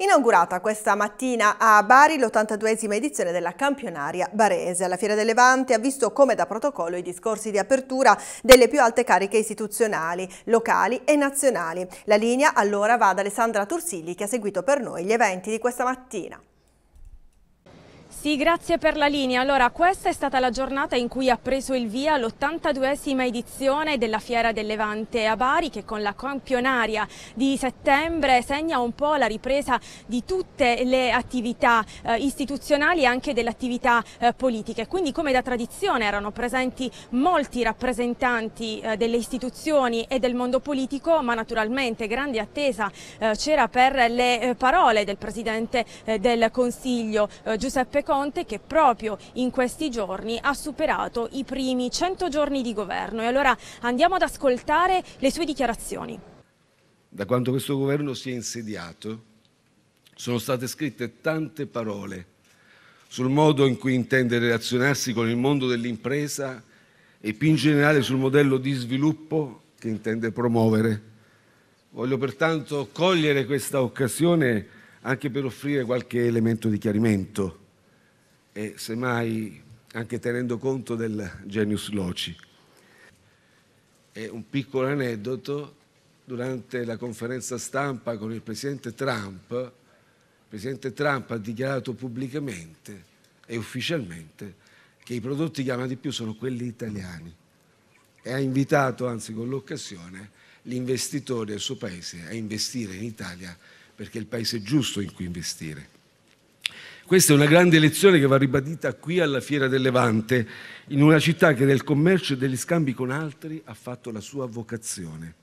Inaugurata questa mattina a Bari l'82esima edizione della campionaria barese. La Fiera del Levante ha visto come da protocollo i discorsi di apertura delle più alte cariche istituzionali, locali e nazionali. La linea allora va ad Alessandra Tursilli che ha seguito per noi gli eventi di questa mattina. Sì, grazie per la linea. Allora, questa è stata la giornata in cui ha preso il via l'82esima edizione della Fiera del Levante a Bari, che con la campionaria di settembre segna un po' la ripresa di tutte le attività eh, istituzionali e anche delle attività eh, politiche. Quindi, come da tradizione, erano presenti molti rappresentanti eh, delle istituzioni e del mondo politico, ma naturalmente grande attesa eh, c'era per le eh, parole del Presidente eh, del Consiglio, Giuseppe Conte che proprio in questi giorni ha superato i primi 100 giorni di governo. E allora andiamo ad ascoltare le sue dichiarazioni. Da quando questo governo si è insediato sono state scritte tante parole sul modo in cui intende relazionarsi con il mondo dell'impresa e più in generale sul modello di sviluppo che intende promuovere. Voglio pertanto cogliere questa occasione anche per offrire qualche elemento di chiarimento e semmai anche tenendo conto del genius loci. E un piccolo aneddoto, durante la conferenza stampa con il presidente Trump, il presidente Trump ha dichiarato pubblicamente e ufficialmente che i prodotti che ama di più sono quelli italiani e ha invitato, anzi con l'occasione, gli investitori del suo paese a investire in Italia perché è il paese giusto in cui investire. Questa è una grande lezione che va ribadita qui alla Fiera del Levante, in una città che del commercio e degli scambi con altri ha fatto la sua vocazione.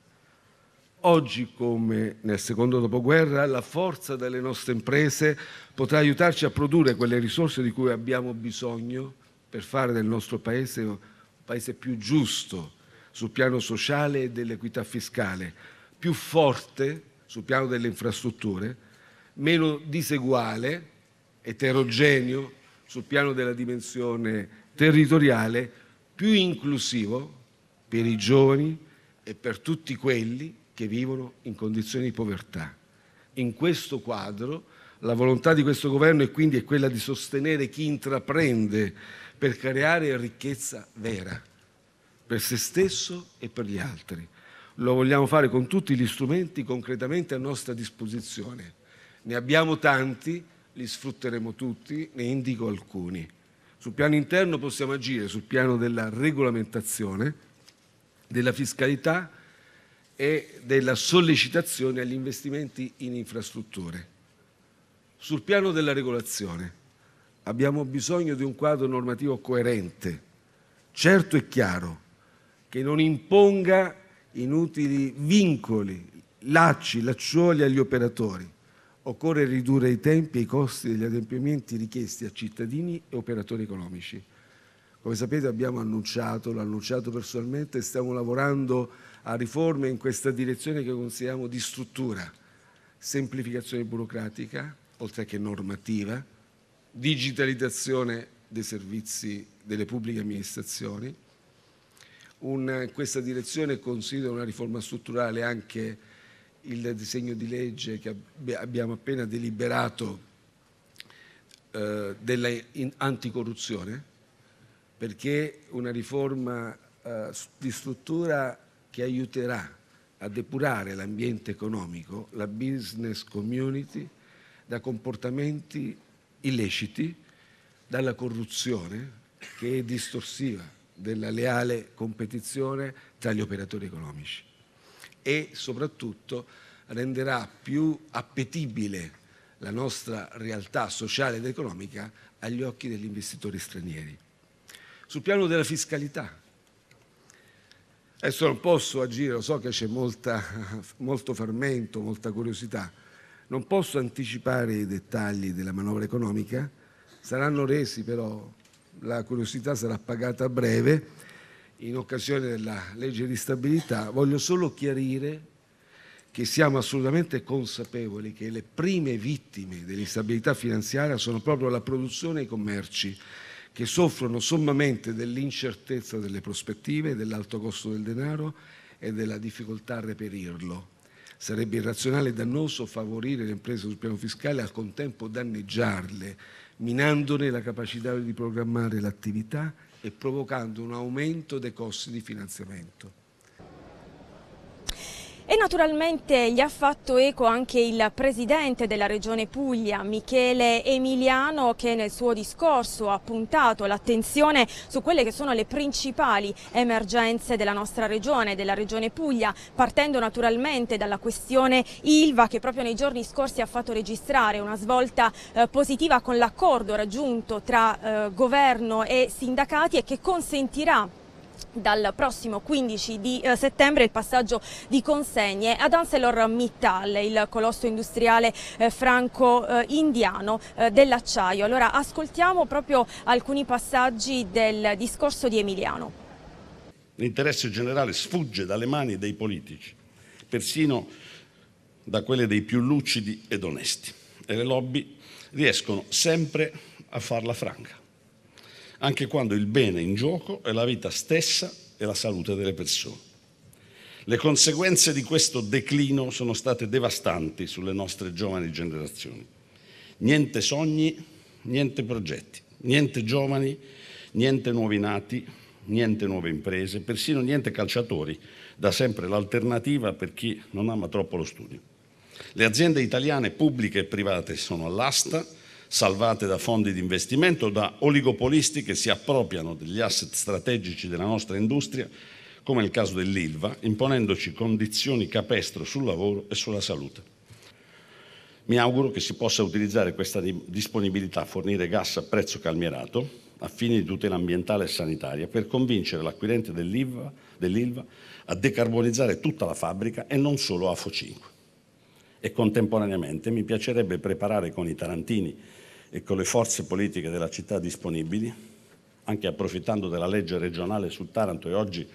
Oggi, come nel secondo dopoguerra, la forza delle nostre imprese potrà aiutarci a produrre quelle risorse di cui abbiamo bisogno per fare del nostro Paese un Paese più giusto sul piano sociale e dell'equità fiscale, più forte sul piano delle infrastrutture, meno diseguale eterogeneo sul piano della dimensione territoriale, più inclusivo per i giovani e per tutti quelli che vivono in condizioni di povertà. In questo quadro la volontà di questo governo è quindi quella di sostenere chi intraprende per creare ricchezza vera, per se stesso e per gli altri. Lo vogliamo fare con tutti gli strumenti concretamente a nostra disposizione. Ne abbiamo tanti, li sfrutteremo tutti, ne indico alcuni. Sul piano interno possiamo agire sul piano della regolamentazione, della fiscalità e della sollecitazione agli investimenti in infrastrutture. Sul piano della regolazione abbiamo bisogno di un quadro normativo coerente, certo e chiaro, che non imponga inutili vincoli, lacci, lacciuoli agli operatori, Occorre ridurre i tempi e i costi degli adempimenti richiesti a cittadini e operatori economici. Come sapete abbiamo annunciato, l'ho annunciato personalmente, stiamo lavorando a riforme in questa direzione che consideriamo di struttura, semplificazione burocratica, oltre che normativa, digitalizzazione dei servizi delle pubbliche amministrazioni. Una, in questa direzione considero una riforma strutturale anche il disegno di legge che abbiamo appena deliberato eh, dell'anticorruzione, perché una riforma eh, di struttura che aiuterà a depurare l'ambiente economico, la business community, da comportamenti illeciti, dalla corruzione che è distorsiva della leale competizione tra gli operatori economici e soprattutto renderà più appetibile la nostra realtà sociale ed economica agli occhi degli investitori stranieri. Sul piano della fiscalità, adesso non posso agire, lo so che c'è molto fermento, molta curiosità, non posso anticipare i dettagli della manovra economica, saranno resi però, la curiosità sarà pagata a breve in occasione della legge di stabilità, voglio solo chiarire che siamo assolutamente consapevoli che le prime vittime dell'instabilità finanziaria sono proprio la produzione e i commerci, che soffrono sommamente dell'incertezza delle prospettive, dell'alto costo del denaro e della difficoltà a reperirlo. Sarebbe irrazionale e dannoso favorire le imprese sul piano fiscale e al contempo danneggiarle, minandone la capacità di programmare l'attività e provocando un aumento dei costi di finanziamento. E naturalmente gli ha fatto eco anche il presidente della regione Puglia, Michele Emiliano, che nel suo discorso ha puntato l'attenzione su quelle che sono le principali emergenze della nostra regione, della regione Puglia, partendo naturalmente dalla questione Ilva che proprio nei giorni scorsi ha fatto registrare una svolta eh, positiva con l'accordo raggiunto tra eh, governo e sindacati e che consentirà dal prossimo 15 di eh, settembre il passaggio di consegne ad ArcelorMittal, il colosso industriale eh, franco-indiano eh, dell'acciaio. Allora ascoltiamo proprio alcuni passaggi del discorso di Emiliano. L'interesse generale sfugge dalle mani dei politici, persino da quelle dei più lucidi ed onesti, e le lobby riescono sempre a farla franca anche quando il bene in gioco è la vita stessa e la salute delle persone. Le conseguenze di questo declino sono state devastanti sulle nostre giovani generazioni. Niente sogni, niente progetti, niente giovani, niente nuovi nati, niente nuove imprese, persino niente calciatori, da sempre l'alternativa per chi non ama troppo lo studio. Le aziende italiane pubbliche e private sono all'asta, salvate da fondi di investimento, da oligopolisti che si appropriano degli asset strategici della nostra industria, come nel caso dell'Ilva, imponendoci condizioni capestro sul lavoro e sulla salute. Mi auguro che si possa utilizzare questa disponibilità a fornire gas a prezzo calmierato a fini di tutela ambientale e sanitaria per convincere l'acquirente dell'ILVA, dell'ILVA a decarbonizzare tutta la fabbrica e non solo AFO 5. E contemporaneamente mi piacerebbe preparare con i tarantini e con le forze politiche della città disponibili, anche approfittando della legge regionale su Taranto e oggi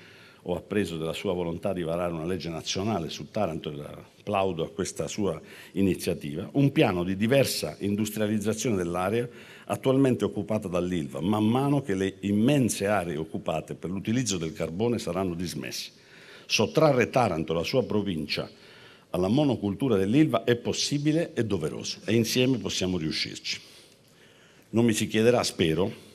ho appreso della sua volontà di varare una legge nazionale su Taranto e applaudo a questa sua iniziativa, un piano di diversa industrializzazione dell'area attualmente occupata dall'Ilva, man mano che le immense aree occupate per l'utilizzo del carbone saranno dismesse. Sottrarre Taranto la sua provincia alla monocultura dell'Ilva è possibile e doveroso e insieme possiamo riuscirci non mi si chiederà, spero,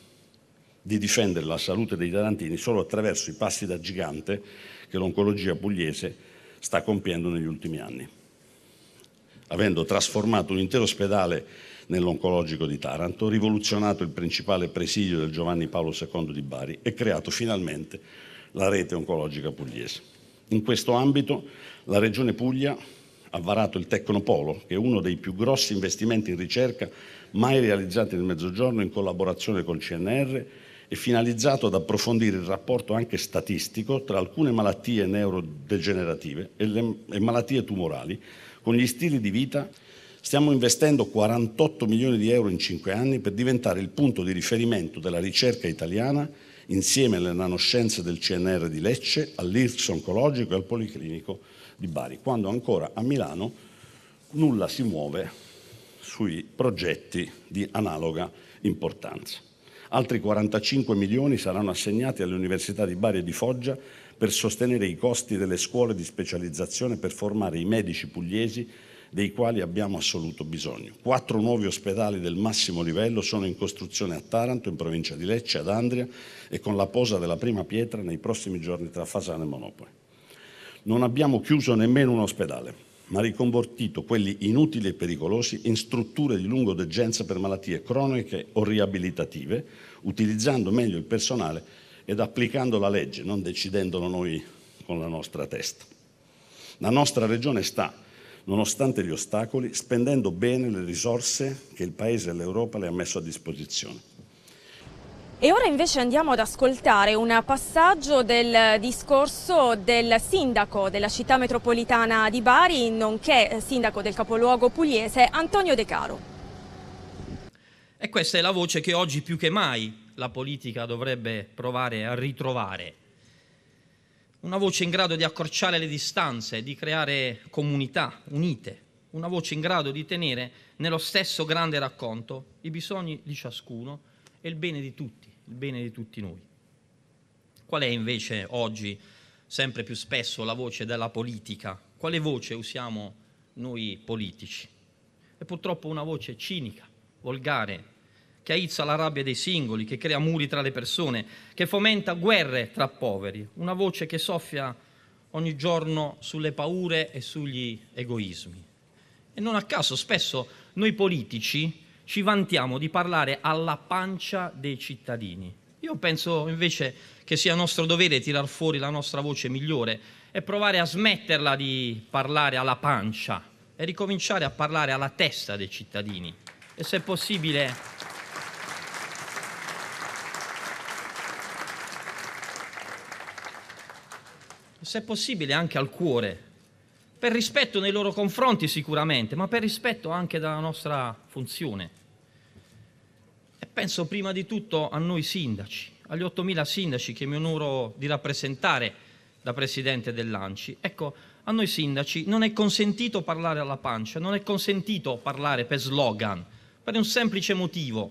di difendere la salute dei tarantini solo attraverso i passi da gigante che l'oncologia pugliese sta compiendo negli ultimi anni, avendo trasformato un intero ospedale nell'oncologico di Taranto, rivoluzionato il principale presidio del Giovanni Paolo II di Bari e creato finalmente la rete oncologica pugliese. In questo ambito la Regione Puglia ha varato il Tecnopolo, che è uno dei più grossi investimenti in ricerca mai realizzati nel Mezzogiorno in collaborazione col CNR e finalizzato ad approfondire il rapporto anche statistico tra alcune malattie neurodegenerative e, le, e malattie tumorali con gli stili di vita Stiamo investendo 48 milioni di euro in 5 anni per diventare il punto di riferimento della ricerca italiana insieme alle nanoscienze del CNR di Lecce, all'IRS oncologico e al Policlinico di Bari, quando ancora a Milano nulla si muove sui progetti di analoga importanza. Altri 45 milioni saranno assegnati alle università di Bari e di Foggia per sostenere i costi delle scuole di specializzazione per formare i medici pugliesi dei quali abbiamo assoluto bisogno. Quattro nuovi ospedali del massimo livello sono in costruzione a Taranto, in provincia di Lecce, ad Andria e con la posa della prima pietra nei prossimi giorni tra Fasano e Monopoli. Non abbiamo chiuso nemmeno un ospedale, ma riconvertito quelli inutili e pericolosi in strutture di lunga degenza per malattie croniche o riabilitative, utilizzando meglio il personale ed applicando la legge, non decidendolo noi con la nostra testa. La nostra regione sta, nonostante gli ostacoli, spendendo bene le risorse che il Paese e l'Europa le ha messo a disposizione e ora invece andiamo ad ascoltare un passaggio del discorso del sindaco della città metropolitana di Bari, nonché eh, sindaco del capoluogo pugliese Antonio De Caro. E questa è la voce che oggi più che mai la politica dovrebbe provare a ritrovare. Una voce in grado di accorciare le distanze, di creare comunità unite, una voce in grado di tenere nello stesso grande racconto i bisogni di ciascuno e il bene di tutti, il bene di tutti noi. Qual è invece oggi sempre più spesso la voce della politica? Quale voce usiamo noi politici? È purtroppo una voce cinica, volgare, che aizza la rabbia dei singoli, che crea muri tra le persone, che fomenta guerre tra poveri, una voce che soffia ogni giorno sulle paure e sugli egoismi. E non a caso spesso noi politici ci vantiamo di parlare alla pancia dei cittadini. Io penso invece che sia nostro dovere tirar fuori la nostra voce migliore e provare a smetterla di parlare alla pancia e ricominciare a parlare alla testa dei cittadini. E se è possibile... Se è possibile anche al cuore per rispetto nei loro confronti sicuramente, ma per rispetto anche della nostra funzione. E penso prima di tutto a noi sindaci, agli 8.000 sindaci che mi onoro di rappresentare da presidente dell'ANCI. Ecco, a noi sindaci non è consentito parlare alla pancia, non è consentito parlare per slogan, per un semplice motivo.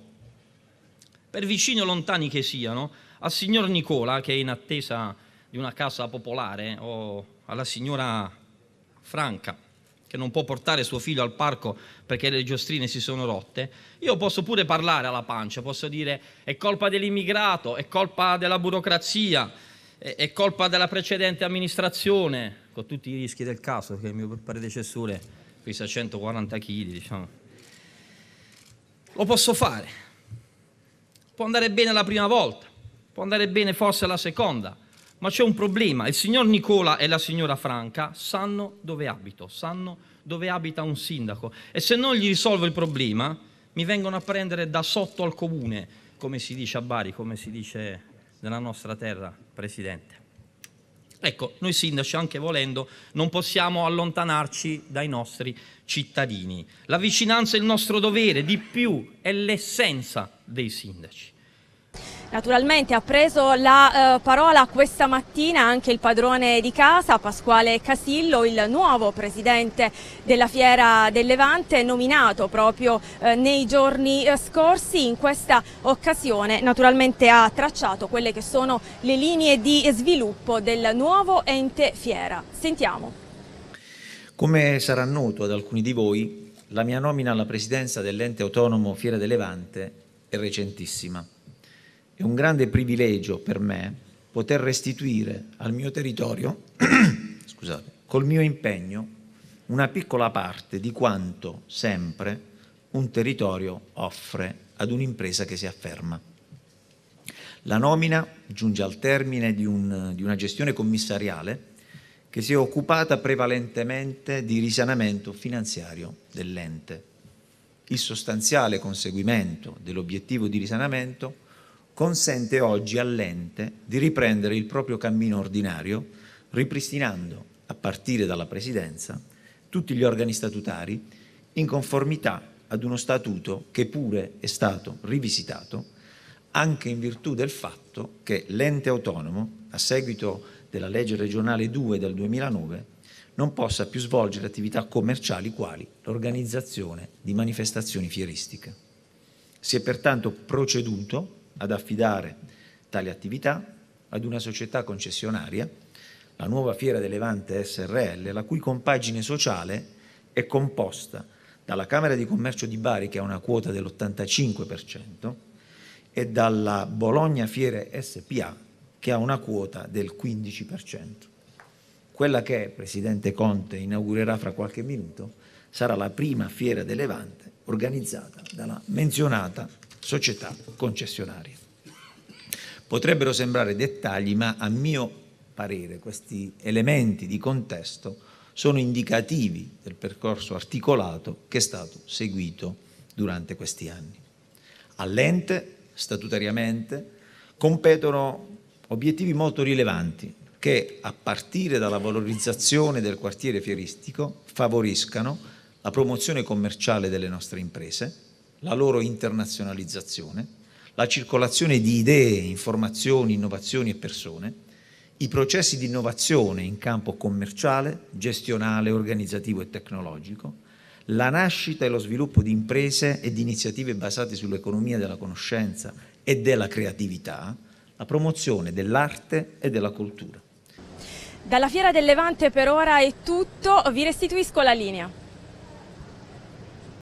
Per vicini o lontani che siano, al signor Nicola, che è in attesa di una casa popolare, o alla signora Franca, che non può portare suo figlio al parco perché le giostrine si sono rotte, io posso pure parlare alla pancia, posso dire è colpa dell'immigrato, è colpa della burocrazia, è, è colpa della precedente amministrazione, con tutti i rischi del caso, perché il mio predecessore pesa 140 kg, diciamo. Lo posso fare. Può andare bene la prima volta, può andare bene forse la seconda, ma c'è un problema, il signor Nicola e la signora Franca sanno dove abito, sanno dove abita un sindaco e se non gli risolvo il problema mi vengono a prendere da sotto al comune, come si dice a Bari, come si dice nella nostra terra, Presidente. Ecco, noi sindaci, anche volendo, non possiamo allontanarci dai nostri cittadini. La vicinanza è il nostro dovere, di più è l'essenza dei sindaci. Naturalmente ha preso la eh, parola questa mattina anche il padrone di casa, Pasquale Casillo, il nuovo presidente della Fiera del Levante, nominato proprio eh, nei giorni eh, scorsi. In questa occasione naturalmente ha tracciato quelle che sono le linee di sviluppo del nuovo ente Fiera. Sentiamo. Come sarà noto ad alcuni di voi, la mia nomina alla presidenza dell'ente autonomo Fiera del Levante è recentissima è un grande privilegio per me poter restituire al mio territorio, scusate, col mio impegno, una piccola parte di quanto sempre un territorio offre ad un'impresa che si afferma. La nomina giunge al termine di, un, di, una gestione commissariale che si è occupata prevalentemente di risanamento finanziario dell'ente. Il sostanziale conseguimento dell'obiettivo di risanamento consente oggi all'ente di riprendere il proprio cammino ordinario, ripristinando, a partire dalla Presidenza, tutti gli organi statutari in conformità ad uno statuto che pure è stato rivisitato, anche in virtù del fatto che l'ente autonomo, a seguito della legge regionale 2 del 2009, non possa più svolgere attività commerciali quali l'organizzazione di manifestazioni fieristiche. Si è pertanto proceduto ad affidare tale attività ad una società concessionaria, la nuova Fiera del Levante SRL, la cui compagine sociale è composta dalla Camera di Commercio di Bari, che ha una quota dell'85%, e dalla Bologna Fiere SPA, che ha una quota del 15%. Quella che Presidente Conte inaugurerà fra qualche minuto sarà la prima fiera del Levante organizzata dalla menzionata società concessionarie. Potrebbero sembrare dettagli, ma a mio parere questi elementi di contesto sono indicativi del percorso articolato che è stato seguito durante questi anni. All'ente, statutariamente, competono obiettivi molto rilevanti che, a partire dalla valorizzazione del quartiere fieristico, favoriscano la promozione commerciale delle nostre imprese, la loro internazionalizzazione, la circolazione di idee, informazioni, innovazioni e persone, i processi di innovazione in campo commerciale, gestionale, organizzativo e tecnologico, la nascita e lo sviluppo di imprese e di iniziative basate sull'economia della conoscenza e della creatività, la promozione dell'arte e della cultura. Dalla Fiera del Levante per ora è tutto, vi restituisco la linea.